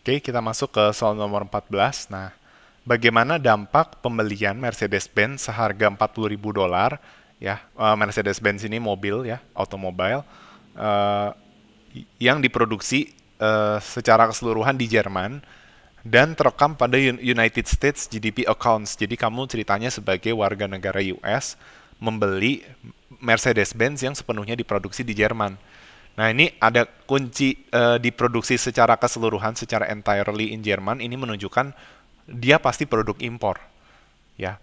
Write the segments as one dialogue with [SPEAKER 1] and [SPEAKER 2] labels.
[SPEAKER 1] Oke, kita masuk ke soal nomor 14. Nah, bagaimana dampak pembelian Mercedes-Benz seharga 40.000 dolar ya, eh, Mercedes-Benz ini mobil ya, otomobil uh, eh, yang diproduksi uh, secara keseluruhan di Jerman dan terekam pada United States GDP accounts. Jadi kamu ceritanya sebagai warga negara US membeli Mercedes-Benz yang sepenuhnya diproduksi di Jerman Nah, ini ada kunci uh, diproduksi secara keseluruhan secara entirely in Jerman ini menunjukkan dia pasti produk impor. Ya.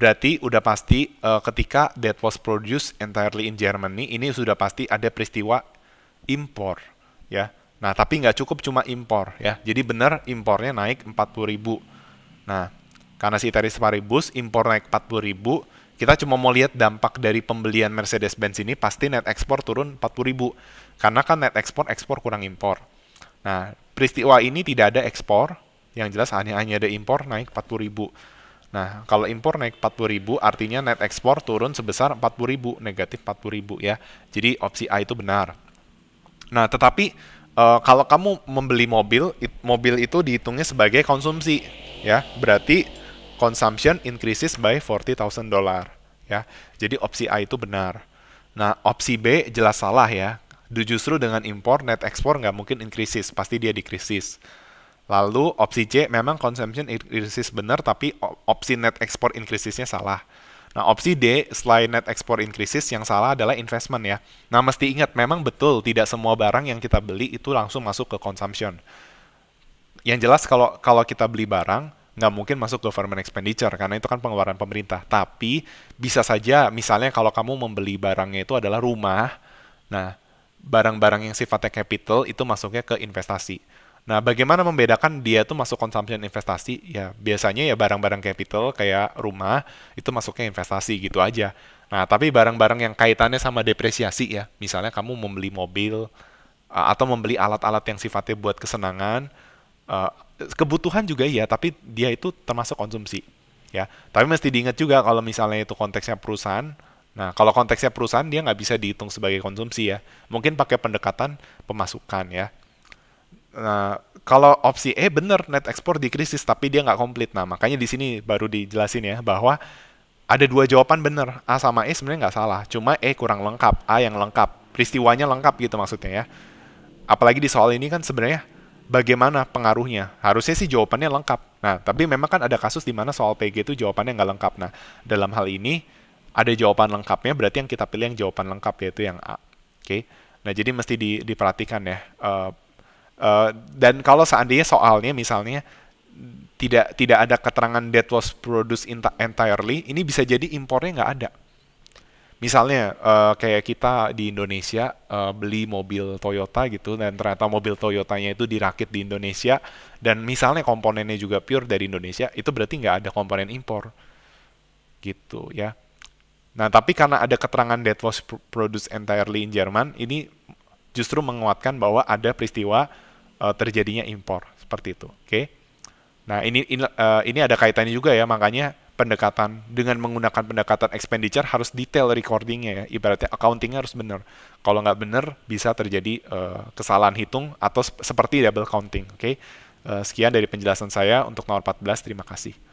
[SPEAKER 1] Berarti udah pasti uh, ketika that was produced entirely in Germany ini sudah pasti ada peristiwa impor, ya. Nah, tapi nggak cukup cuma impor, ya. Jadi benar impornya naik 40.000. Nah, karena si Teris Paribus impor naik 40.000 kita cuma mau lihat dampak dari pembelian Mercedes-Benz ini pasti net ekspor turun 40 ribu. Karena kan net ekspor, ekspor kurang impor. Nah, peristiwa ini tidak ada ekspor, yang jelas hanya, hanya ada impor naik 40 ribu. Nah, kalau impor naik ribu artinya net ekspor turun sebesar ribu negatif ribu ya. Jadi opsi A itu benar. Nah, tetapi e, kalau kamu membeli mobil, mobil itu dihitungnya sebagai konsumsi ya. Berarti consumption increases by 40,000 dollar ya. Jadi opsi A itu benar. Nah, opsi B jelas salah ya. Justru dengan impor net ekspor nggak mungkin increases, pasti dia decreases. Lalu opsi C memang consumption increases benar tapi opsi net ekspor increasesnya salah. Nah, opsi D selain net export increases yang salah adalah investment ya. Nah, mesti ingat memang betul tidak semua barang yang kita beli itu langsung masuk ke consumption. Yang jelas kalau kalau kita beli barang nggak mungkin masuk government expenditure karena itu kan pengeluaran pemerintah. Tapi bisa saja misalnya kalau kamu membeli barangnya itu adalah rumah, nah barang-barang yang sifatnya capital itu masuknya ke investasi. Nah, bagaimana membedakan dia itu masuk consumption investasi? Ya, biasanya ya barang-barang capital kayak rumah itu masuknya investasi gitu aja. Nah, tapi barang-barang yang kaitannya sama depresiasi ya, misalnya kamu membeli mobil atau membeli alat-alat yang sifatnya buat kesenangan, eh, kebutuhan juga iya, tapi dia itu termasuk konsumsi. Ya, tapi mesti diingat juga kalau misalnya itu konteksnya perusahaan. Nah, kalau konteksnya perusahaan dia nggak bisa dihitung sebagai konsumsi ya. Mungkin pakai pendekatan pemasukan ya. Nah, kalau opsi E benar net ekspor krisis tapi dia nggak komplit. Nah, makanya di sini baru dijelasin ya bahwa ada dua jawaban bener A sama E sebenarnya nggak salah, cuma E kurang lengkap, A yang lengkap. Peristiwanya lengkap gitu maksudnya ya. Apalagi di soal ini kan sebenarnya bagaimana pengaruhnya? Harusnya sih jawabannya lengkap. Nah, tapi memang kan ada kasus di mana soal PG itu jawabannya nggak lengkap. Nah, dalam hal ini ada jawaban lengkapnya, berarti yang kita pilih yang jawaban lengkap yaitu yang A. Oke, okay? nah jadi mesti di, diperhatikan ya. Uh, uh, dan kalau seandainya soalnya misalnya tidak tidak ada keterangan that was produced entirely, ini bisa jadi impornya nggak ada misalnya uh, kayak kita di Indonesia uh, beli mobil Toyota gitu dan ternyata mobil Toyotanya itu dirakit di Indonesia dan misalnya komponennya juga pure dari Indonesia itu berarti nggak ada komponen impor gitu ya nah tapi karena ada keterangan that was produced entirely in Jerman ini justru menguatkan bahwa ada peristiwa uh, terjadinya impor seperti itu oke okay? nah ini ini, uh, ini ada kaitannya juga ya makanya pendekatan dengan menggunakan pendekatan expenditure harus detail recordingnya ya ibaratnya accountingnya harus benar kalau nggak benar bisa terjadi uh, kesalahan hitung atau sep seperti double counting oke okay? uh, eh, sekian dari penjelasan saya untuk nomor 14 terima kasih